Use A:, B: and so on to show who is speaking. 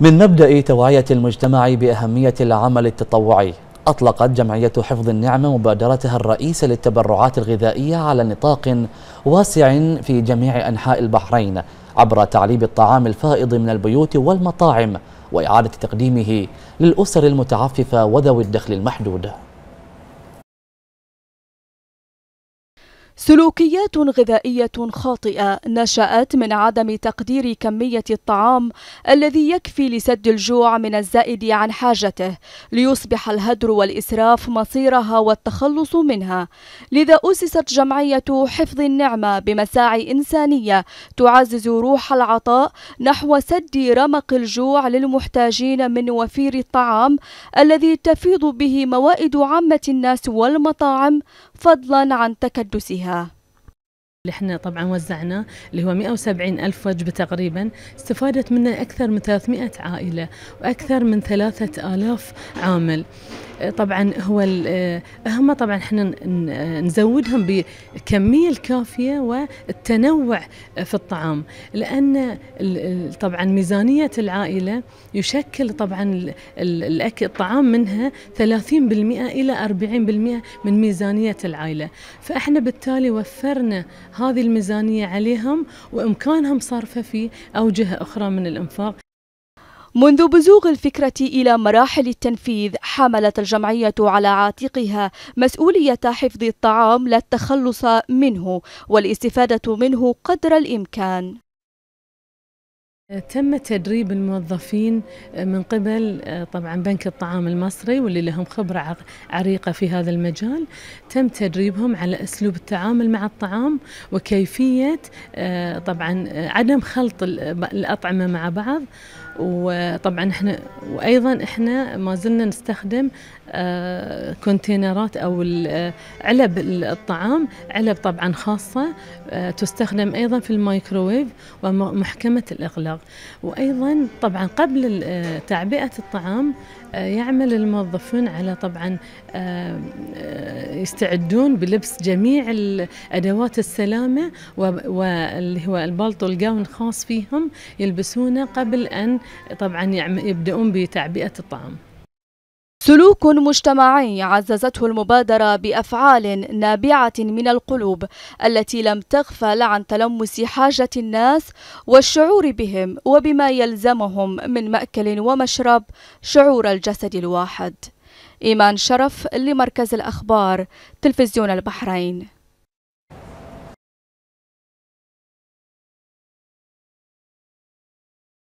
A: من مبدأ توعية المجتمع بأهمية العمل التطوعي أطلقت جمعية
B: حفظ النعمة مبادرتها الرئيسة للتبرعات الغذائية على نطاق واسع في جميع أنحاء البحرين عبر تعليب الطعام الفائض من البيوت والمطاعم وإعادة تقديمه للأسر المتعففة وذوي الدخل المحدود سلوكيات غذائية خاطئة نشأت من عدم تقدير كمية الطعام الذي يكفي لسد الجوع من الزائد عن حاجته ليصبح الهدر والإسراف مصيرها والتخلص منها لذا أسست جمعية حفظ النعمة بمساعي إنسانية تعزز روح العطاء نحو سد رمق الجوع للمحتاجين من وفير الطعام الذي تفيض به موائد عامة الناس والمطاعم فضلا عن تكدسها her.
A: اللي احنا طبعا وزعناه اللي هو 170 ألف وجبة تقريبا استفادت منه أكثر من 300 عائلة وأكثر من 3000 عامل طبعا هو أهم آه، طبعا احنا نزودهم بالكمية الكافية والتنوع في الطعام لأن طبعا ميزانية العائلة يشكل طبعا الأكل الطعام منها 30% إلى 40% من ميزانية العائلة فإحنا بالتالي وفرنا هذه الميزانية عليهم وإمكانهم صرفها في أوجه أخرى من الإنفاق
B: منذ بزوغ الفكرة إلى مراحل التنفيذ حملت الجمعية على عاتقها مسؤولية حفظ الطعام لا التخلص منه والاستفادة منه
A: قدر الإمكان تم تدريب الموظفين من قبل طبعا بنك الطعام المصري واللي لهم خبرة عريقة في هذا المجال تم تدريبهم على أسلوب التعامل مع الطعام وكيفية آه، طبعا آه، عدم خلط الأطعمة مع بعض وطبعا احنا وايضا احنا ما زلنا نستخدم آه، كونتينرات او آه، علب الطعام علب طبعا خاصه آه، تستخدم ايضا في الميكروويف ومحكمه الاغلاق وايضا طبعا قبل تعبئه الطعام يعمل الموظفون على طبعا يستعدون بلبس جميع ادوات السلامه واللي هو البالطو الجاون خاص فيهم يلبسونه قبل ان طبعا يعني يبدأون بتعبئة الطعام
B: سلوك مجتمعي عززته المبادرة بأفعال نابعة من القلوب التي لم تغفل عن تلمس حاجة الناس والشعور بهم وبما يلزمهم من مأكل ومشرب شعور الجسد الواحد إيمان شرف لمركز الأخبار تلفزيون البحرين